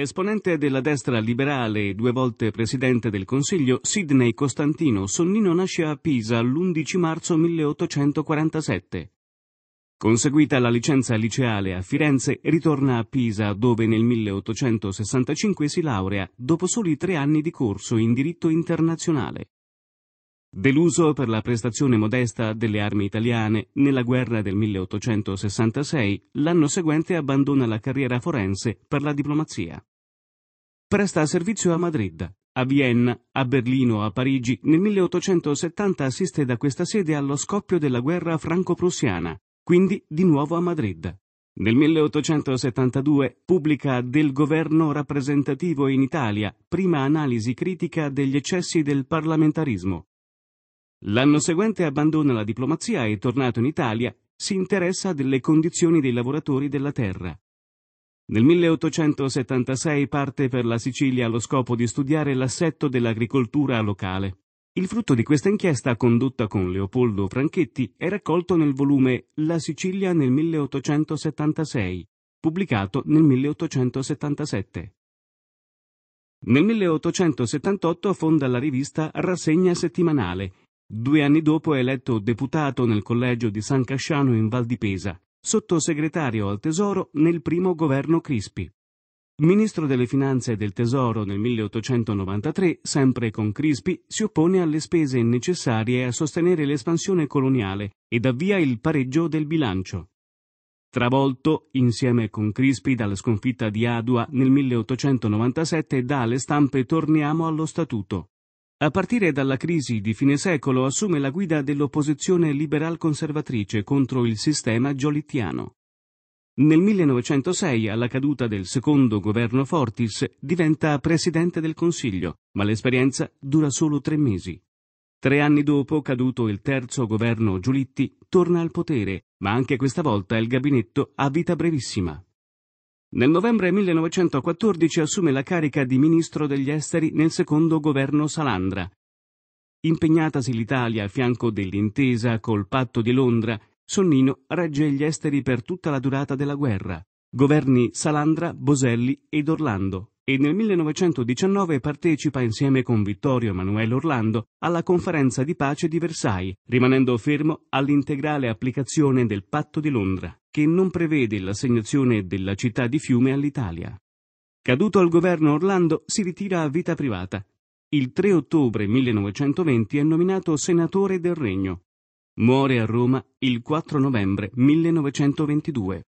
Esponente della destra liberale e due volte presidente del Consiglio, Sidney Costantino Sonnino nasce a Pisa l'11 marzo 1847. Conseguita la licenza liceale a Firenze, ritorna a Pisa dove nel 1865 si laurea dopo soli tre anni di corso in diritto internazionale. Deluso per la prestazione modesta delle armi italiane nella guerra del 1866, l'anno seguente abbandona la carriera forense per la diplomazia. Presta servizio a Madrid, a Vienna, a Berlino, a Parigi. Nel 1870 assiste da questa sede allo scoppio della guerra franco-prussiana, quindi di nuovo a Madrid. Nel 1872 pubblica Del governo rappresentativo in Italia, prima analisi critica degli eccessi del parlamentarismo. L'anno seguente abbandona la diplomazia e, tornato in Italia, si interessa delle condizioni dei lavoratori della terra. Nel 1876 parte per la Sicilia allo scopo di studiare l'assetto dell'agricoltura locale. Il frutto di questa inchiesta, condotta con Leopoldo Franchetti, è raccolto nel volume La Sicilia nel 1876, pubblicato nel 1877. Nel 1878 fonda la rivista Rassegna Settimanale. Due anni dopo è eletto deputato nel collegio di San Casciano in Val di Pesa sottosegretario al Tesoro nel primo governo Crispi. Ministro delle Finanze e del Tesoro nel 1893, sempre con Crispi, si oppone alle spese necessarie a sostenere l'espansione coloniale ed avvia il pareggio del bilancio. Travolto, insieme con Crispi, dalla sconfitta di Adua nel 1897, dalle stampe torniamo allo Statuto. A partire dalla crisi di fine secolo assume la guida dell'opposizione liberal-conservatrice contro il sistema giolittiano. Nel 1906, alla caduta del secondo governo Fortis, diventa presidente del Consiglio, ma l'esperienza dura solo tre mesi. Tre anni dopo, caduto il terzo governo Giulitti, torna al potere, ma anche questa volta il gabinetto ha vita brevissima. Nel novembre 1914 assume la carica di ministro degli esteri nel secondo governo Salandra. Impegnatasi l'Italia a fianco dell'intesa col patto di Londra, Sonnino regge gli esteri per tutta la durata della guerra. Governi Salandra, Boselli ed Orlando e nel 1919 partecipa insieme con Vittorio Emanuele Orlando alla conferenza di pace di Versailles, rimanendo fermo all'integrale applicazione del patto di Londra che non prevede l'assegnazione della città di Fiume all'Italia. Caduto al governo Orlando, si ritira a vita privata. Il 3 ottobre 1920 è nominato senatore del Regno. Muore a Roma il 4 novembre 1922.